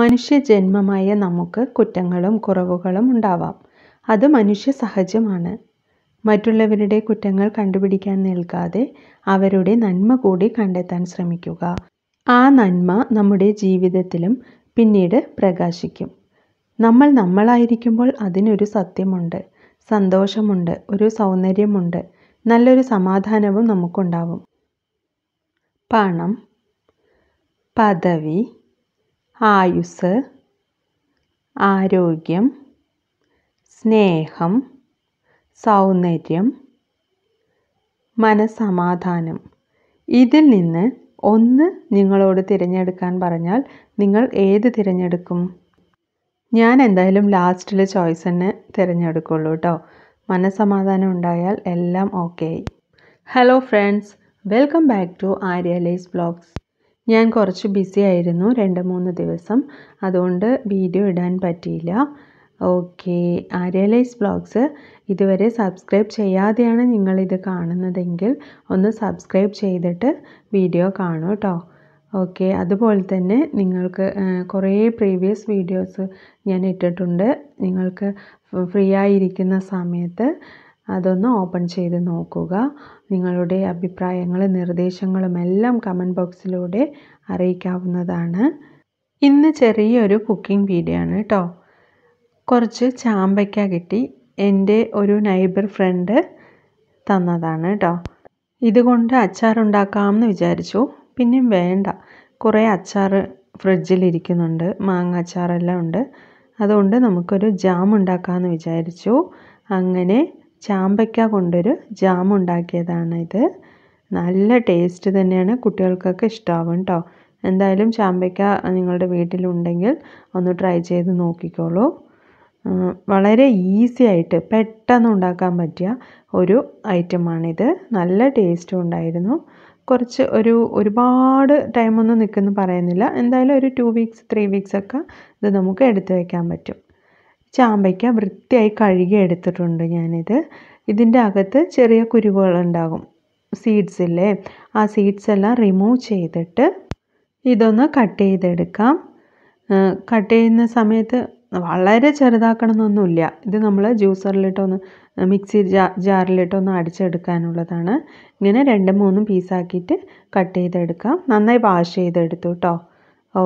മനുഷ്യജന്മമായ നമുക്ക് കുറ്റങ്ങളും കുറവുകളും ഉണ്ടാവാം അത് മനുഷ്യ സഹജമാണ് മറ്റുള്ളവരുടെ കുറ്റങ്ങൾ കണ്ടുപിടിക്കാൻ നിൽക്കാതെ അവരുടെ നന്മ കൂടി കണ്ടെത്താൻ ശ്രമിക്കുക ആ നന്മ നമ്മുടെ ജീവിതത്തിലും പിന്നീട് പ്രകാശിക്കും നമ്മൾ നമ്മളായിരിക്കുമ്പോൾ അതിനൊരു സത്യമുണ്ട് സന്തോഷമുണ്ട് ഒരു സൗന്ദര്യമുണ്ട് നല്ലൊരു സമാധാനവും നമുക്കുണ്ടാവും പണം പദവി ആയുസ് ആരോഗ്യം സ്നേഹം സൗന്ദര്യം മനസമാധാനം ഇതിൽ നിന്ന് ഒന്ന് നിങ്ങളോട് തിരഞ്ഞെടുക്കാൻ പറഞ്ഞാൽ നിങ്ങൾ ഏത് തിരഞ്ഞെടുക്കും ഞാൻ എന്തായാലും ലാസ്റ്റിലെ ചോയ്സ് തന്നെ തിരഞ്ഞെടുക്കുള്ളൂ കേട്ടോ മനസമാധാനം ഉണ്ടായാൽ എല്ലാം okay hello friends welcome back to Arya blogs ഞാൻ കുറച്ച് ബിസി ആയിരുന്നു രണ്ട് മൂന്ന് ദിവസം അതുകൊണ്ട് വീഡിയോ ഇടാൻ പറ്റിയില്ല ഓക്കെ ആര്യലൈസ് ബ്ലോഗ്സ് ഇതുവരെ സബ്സ്ക്രൈബ് ചെയ്യാതെയാണ് നിങ്ങളിത് കാണുന്നതെങ്കിൽ ഒന്ന് സബ്സ്ക്രൈബ് ചെയ്തിട്ട് വീഡിയോ കാണൂ കേട്ടോ ഓക്കെ അതുപോലെ തന്നെ നിങ്ങൾക്ക് കുറേ പ്രീവിയസ് വീഡിയോസ് ഞാൻ ഇട്ടിട്ടുണ്ട് നിങ്ങൾക്ക് ഫ്രീ ആയിരിക്കുന്ന സമയത്ത് അതൊന്ന് ഓപ്പൺ ചെയ്ത് നോക്കുക നിങ്ങളുടെ അഭിപ്രായങ്ങളും നിർദ്ദേശങ്ങളും എല്ലാം കമൻറ്റ് ബോക്സിലൂടെ അറിയിക്കാവുന്നതാണ് ഇന്ന് ചെറിയൊരു കുക്കിംഗ് വീഡിയോ ആണ് കേട്ടോ കുറച്ച് ചാമ്പയ്ക്ക കിട്ടി എൻ്റെ ഒരു നൈബർ ഫ്രണ്ട് തന്നതാണ് കേട്ടോ ഇതുകൊണ്ട് അച്ചാറുണ്ടാക്കാമെന്ന് വിചാരിച്ചു പിന്നെ വേണ്ട കുറേ അച്ചാർ ഫ്രിഡ്ജിലിരിക്കുന്നുണ്ട് മാങ്ങ അച്ചാറെല്ലാം ഉണ്ട് അതുകൊണ്ട് നമുക്കൊരു ജാം ഉണ്ടാക്കാമെന്ന് വിചാരിച്ചു അങ്ങനെ ചാമ്പയ്ക്ക കൊണ്ടൊരു ജാം ഇത് നല്ല ടേസ്റ്റ് തന്നെയാണ് കുട്ടികൾക്കൊക്കെ ഇഷ്ടമാവും കേട്ടോ എന്തായാലും ചാമ്പയ്ക്ക നിങ്ങളുടെ വീട്ടിലുണ്ടെങ്കിൽ ഒന്ന് ട്രൈ ചെയ്ത് നോക്കിക്കോളൂ വളരെ ഈസി ആയിട്ട് പെട്ടെന്ന് ഉണ്ടാക്കാൻ പറ്റിയ ഒരു ഐറ്റമാണിത് നല്ല ടേസ്റ്റും ഉണ്ടായിരുന്നു കുറച്ച് ഒരു ഒരുപാട് ടൈമൊന്നും നിൽക്കുന്നു പറയുന്നില്ല എന്തായാലും ഒരു ടു വീക്സ് ത്രീ വീക്സ് ഇത് നമുക്ക് എടുത്തു വയ്ക്കാൻ പറ്റും ചാമ്പയ്ക്ക വൃത്തിയായി കഴുകി എടുത്തിട്ടുണ്ട് ഞാനിത് ഇതിൻ്റെ അകത്ത് ചെറിയ കുരുവുകളുണ്ടാകും സീഡ്സ് ഇല്ലേ ആ സീഡ്സ് എല്ലാം റിമൂവ് ചെയ്തിട്ട് ഇതൊന്ന് കട്ട് ചെയ്തെടുക്കാം കട്ട് ചെയ്യുന്ന സമയത്ത് വളരെ ചെറുതാക്കണമെന്നൊന്നുമില്ല ഇത് നമ്മൾ ജ്യൂസറിലിട്ടൊന്ന് മിക്സി ജാ ജാറിലിട്ടൊന്ന് അടിച്ചെടുക്കാനുള്ളതാണ് ഇങ്ങനെ രണ്ട് മൂന്നും പീസാക്കിയിട്ട് കട്ട് ചെയ്തെടുക്കാം നന്നായി വാഷ് ചെയ്തെടുത്തു കേട്ടോ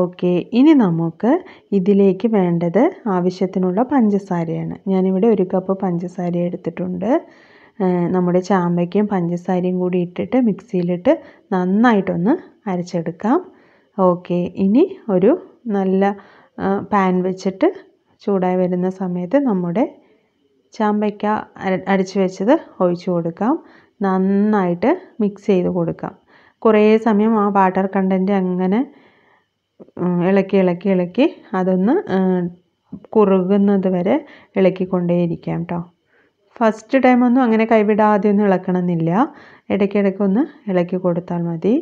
ഓക്കെ ഇനി നമുക്ക് ഇതിലേക്ക് വേണ്ടത് ആവശ്യത്തിനുള്ള പഞ്ചസാരയാണ് ഞാനിവിടെ ഒരു കപ്പ് പഞ്ചസാര എടുത്തിട്ടുണ്ട് നമ്മുടെ ചാമ്പയ്ക്കും പഞ്ചസാരയും കൂടി ഇട്ടിട്ട് മിക്സിയിലിട്ട് നന്നായിട്ടൊന്ന് അരച്ചെടുക്കാം ഓക്കെ ഇനി ഒരു നല്ല പാൻ വെച്ചിട്ട് ചൂടായി വരുന്ന സമയത്ത് നമ്മുടെ ചാമ്പയ്ക്ക അടിച്ചു വെച്ചത് ഒഴിച്ചു കൊടുക്കാം നന്നായിട്ട് മിക്സ് ചെയ്ത് കൊടുക്കാം കുറേ സമയം ആ വാട്ടർ കണ്ടൻറ്റ് അങ്ങനെ ഇളക്കി ഇളക്കി ഇളക്കി അതൊന്ന് കുറുകുന്നത് വരെ ഇളക്കിക്കൊണ്ടേയിരിക്കാം കേട്ടോ ഫസ്റ്റ് ടൈമൊന്നും അങ്ങനെ കൈവിടാതെ ഒന്നും ഇളക്കണമെന്നില്ല ഇടയ്ക്കിടയ്ക്ക് ഒന്ന് ഇളക്കി കൊടുത്താൽ മതി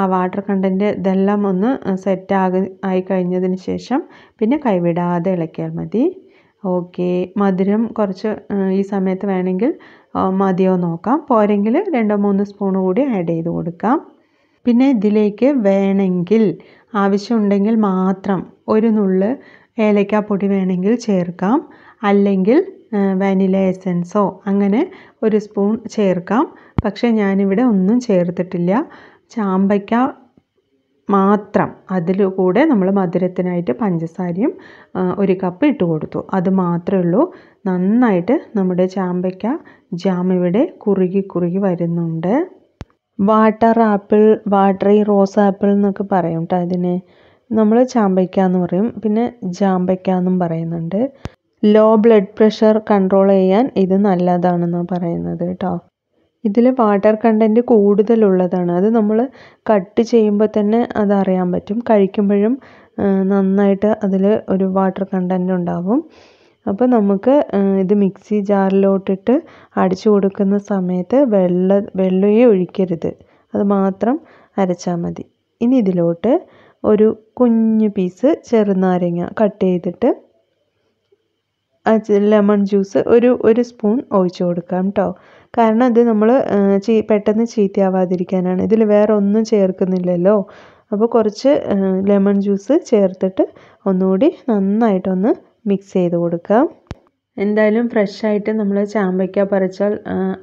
ആ വാട്ടർ കണ്ടൻറ്റ് ഇതെല്ലാം ഒന്ന് സെറ്റ് ആയി കഴിഞ്ഞതിന് ശേഷം പിന്നെ കൈവിടാതെ ഇളക്കിയാൽ മതി ഓക്കെ മധുരം കുറച്ച് ഈ സമയത്ത് വേണമെങ്കിൽ മതിയോ നോക്കാം പോരെങ്കിൽ രണ്ടോ മൂന്ന് സ്പൂൺ കൂടി ആഡ് ചെയ്ത് കൊടുക്കാം പിന്നെ ഇതിലേക്ക് വേണമെങ്കിൽ ആവശ്യമുണ്ടെങ്കിൽ മാത്രം ഒരു നുള്ള് ഏലക്കാപ്പൊടി വേണമെങ്കിൽ ചേർക്കാം അല്ലെങ്കിൽ വാനില എസൻസോ അങ്ങനെ ഒരു സ്പൂൺ ചേർക്കാം പക്ഷേ ഞാനിവിടെ ഒന്നും ചേർത്തിട്ടില്ല ചാമ്പയ്ക്ക മാത്രം അതിൽ കൂടെ നമ്മൾ മധുരത്തിനായിട്ട് പഞ്ചസാരയും ഒരു കപ്പ് ഇട്ട് കൊടുത്തു അത് മാത്രമേ ഉള്ളൂ നന്നായിട്ട് നമ്മുടെ ചാമ്പയ്ക്ക ജാം ഇവിടെ കുറുകി കുറുകി വരുന്നുണ്ട് water apple watery rose apple എന്നൊക്കെ പറയും കേട്ടോ അതിന് നമ്മൾ ചാമ്പയ്ക്ക എന്ന് പറയും പിന്നെ ജാമ്പയ്ക്ക എന്നും പറയുന്നുണ്ട് ലോ ബ്ലഡ് പ്രഷർ കൺട്രോൾ ചെയ്യാൻ ഇത് നല്ലതാണെന്ന് പറയുന്നത് കേട്ടോ ഇതിൽ വാട്ടർ കണ്ടൻറ്റ് കൂടുതലുള്ളതാണ് അത് നമ്മൾ കട്ട് ചെയ്യുമ്പോൾ തന്നെ അതറിയാൻ പറ്റും കഴിക്കുമ്പോഴും നന്നായിട്ട് അതിൽ ഒരു വാട്ടർ കണ്ടൻറ്റ് ഉണ്ടാകും അപ്പോൾ നമുക്ക് ഇത് മിക്സി ജാറിലോട്ടിട്ട് അടിച്ചു കൊടുക്കുന്ന സമയത്ത് വെള്ള വെള്ളയേ ഒഴിക്കരുത് അത് മാത്രം അരച്ചാൽ മതി ഇനി ഇതിലോട്ട് ഒരു കുഞ്ഞു പീസ് ചെറുനാരങ്ങ കട്ട് ചെയ്തിട്ട് ലെമൺ ജ്യൂസ് ഒരു ഒരു സ്പൂൺ ഒഴിച്ചു കൊടുക്കാം കേട്ടോ കാരണം ഇത് നമ്മൾ ചീ പെട്ടെന്ന് ചീത്തയാവാതിരിക്കാനാണ് ഇതിൽ വേറെ ഒന്നും ചേർക്കുന്നില്ലല്ലോ അപ്പോൾ കുറച്ച് ലെമൺ ജ്യൂസ് ചേർത്തിട്ട് ഒന്നുകൂടി നന്നായിട്ടൊന്ന് മിക്സ് ചെയ്ത് കൊടുക്കുക എന്തായാലും ഫ്രഷായിട്ട് നമ്മൾ ചാമ്പയ്ക്ക പറിച്ചാൽ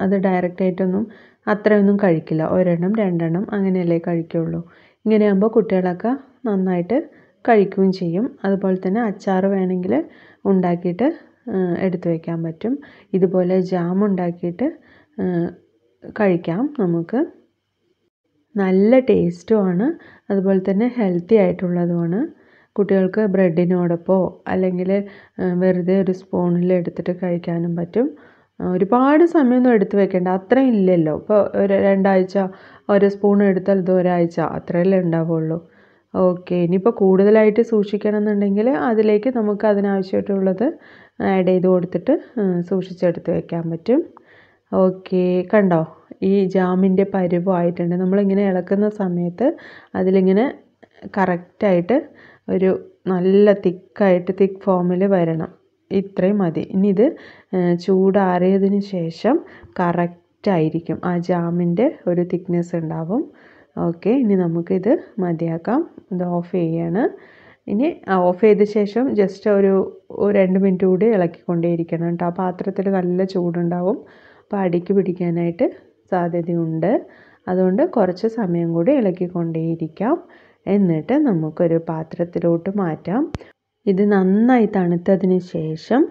അത് ഡയറക്റ്റായിട്ടൊന്നും അത്രയൊന്നും കഴിക്കില്ല ഒരെണ്ണം രണ്ടെണ്ണം അങ്ങനെയല്ലേ കഴിക്കുള്ളൂ ഇങ്ങനെയാകുമ്പോൾ കുട്ടികളൊക്കെ നന്നായിട്ട് കഴിക്കുകയും ചെയ്യും അതുപോലെ തന്നെ അച്ചാർ വേണമെങ്കിൽ ഉണ്ടാക്കിയിട്ട് എടുത്തു വയ്ക്കാൻ പറ്റും ഇതുപോലെ ജാം ഉണ്ടാക്കിയിട്ട് കഴിക്കാം നമുക്ക് നല്ല ടേസ്റ്റുമാണ് അതുപോലെ തന്നെ ഹെൽത്തി ആയിട്ടുള്ളതുമാണ് കുട്ടികൾക്ക് ബ്രെഡിനോടൊപ്പോ അല്ലെങ്കിൽ വെറുതെ ഒരു സ്പൂണിൽ എടുത്തിട്ട് കഴിക്കാനും പറ്റും ഒരുപാട് സമയമൊന്നും എടുത്ത് വെക്കേണ്ട അത്രയും ഇല്ലല്ലോ ഇപ്പോൾ ഒരു രണ്ടാഴ്ച ഒരു സ്പൂൺ എടുത്താൽ ഇത് ഒരാഴ്ച അത്രയല്ലേ ഉണ്ടാവുള്ളൂ ഓക്കെ ഇനിയിപ്പോൾ കൂടുതലായിട്ട് സൂക്ഷിക്കണം എന്നുണ്ടെങ്കിൽ അതിലേക്ക് നമുക്ക് അതിനാവശ്യമായിട്ടുള്ളത് ആഡ് ചെയ്ത് കൊടുത്തിട്ട് സൂക്ഷിച്ചെടുത്ത് വെക്കാൻ പറ്റും ഓക്കെ കണ്ടോ ഈ ജാമിൻ്റെ പരുവമായിട്ടുണ്ട് നമ്മളിങ്ങനെ ഇളക്കുന്ന സമയത്ത് അതിലിങ്ങനെ കറക്റ്റായിട്ട് ഒരു നല്ല തിക്കായിട്ട് തിക്ക് ഫോമിൽ വരണം ഇത്രയും മതി ഇനി ഇത് ചൂടാറിയതിന് ശേഷം കറക്റ്റായിരിക്കും ആ ജാമിൻ്റെ ഒരു തിക്നെസ് ഉണ്ടാവും ഓക്കെ ഇനി നമുക്കിത് മതിയാക്കാം ഇത് ഓഫ് ചെയ്യാണ് ഇനി ഓഫ് ചെയ്ത ശേഷം ജസ്റ്റ് ഒരു രണ്ട് മിനിറ്റ് കൂടി ഇളക്കിക്കൊണ്ടേയിരിക്കണം കേട്ടോ ആ പാത്രത്തിൽ നല്ല ചൂടുണ്ടാവും അപ്പോൾ അടിക്ക് പിടിക്കാനായിട്ട് സാധ്യതയുണ്ട് അതുകൊണ്ട് കുറച്ച് സമയം കൂടി ഇളക്കിക്കൊണ്ടേയിരിക്കാം എന്നിട്ട് നമുക്കൊരു പാത്രത്തിലോട്ട് മാറ്റാം ഇത് നന്നായി തണുത്തതിന് ശേഷം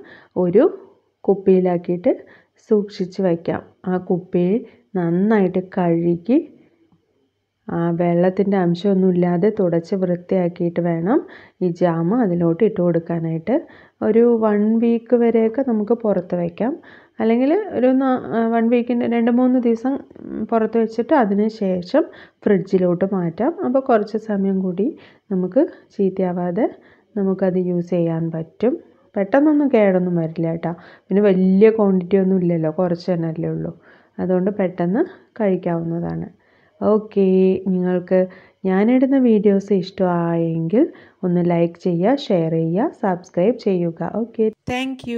ഒരു കുപ്പിയിലാക്കിയിട്ട് സൂക്ഷിച്ച് വയ്ക്കാം ആ കുപ്പിയിൽ നന്നായിട്ട് കഴുകി ആ വെള്ളത്തിൻ്റെ അംശമൊന്നുമില്ലാതെ തുടച്ച് വൃത്തിയാക്കിയിട്ട് വേണം ഈ ജാം അതിലോട്ട് ഇട്ട് കൊടുക്കാനായിട്ട് ഒരു വൺ വീക്ക് വരെയൊക്കെ നമുക്ക് പുറത്ത് വയ്ക്കാം അല്ലെങ്കിൽ ഒരു വൺ വീക്കിൻ്റെ രണ്ട് മൂന്ന് ദിവസം പുറത്ത് വെച്ചിട്ട് അതിന് ശേഷം ഫ്രിഡ്ജിലോട്ട് മാറ്റാം അപ്പോൾ കുറച്ച് സമയം കൂടി നമുക്ക് ചീത്തയാവാതെ നമുക്കത് യൂസ് ചെയ്യാൻ പറ്റും പെട്ടെന്നൊന്നും കേടൊന്നും വരില്ല കേട്ടോ പിന്നെ വലിയ ക്വാണ്ടിറ്റി ഒന്നും ഇല്ലല്ലോ കുറച്ച് തന്നെ ഉള്ളൂ അതുകൊണ്ട് പെട്ടെന്ന് കഴിക്കാവുന്നതാണ് ഓക്കെ നിങ്ങൾക്ക് ഞാനിടുന്ന വീഡിയോസ് ഇഷ്ടമായെങ്കിൽ ഒന്ന് ലൈക്ക് ചെയ്യുക ഷെയർ ചെയ്യുക സബ്സ്ക്രൈബ് ചെയ്യുക ഓക്കെ താങ്ക്